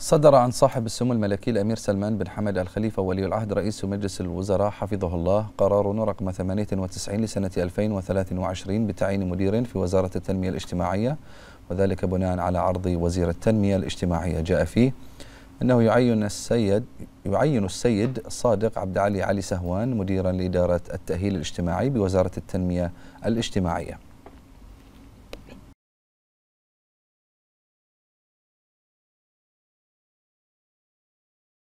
صدر عن صاحب السمو الملكي الأمير سلمان بن حمد الخليفة ولي العهد رئيس مجلس الوزراء حفظه الله قرار رقم 98 لسنة 2023 بتعيين مدير في وزارة التنمية الاجتماعية وذلك بناء على عرض وزير التنمية الاجتماعية جاء فيه أنه يعين السيد يعين السيد صادق عبد علي علي سهوان مديرا لإدارة التأهيل الاجتماعي بوزارة التنمية الاجتماعية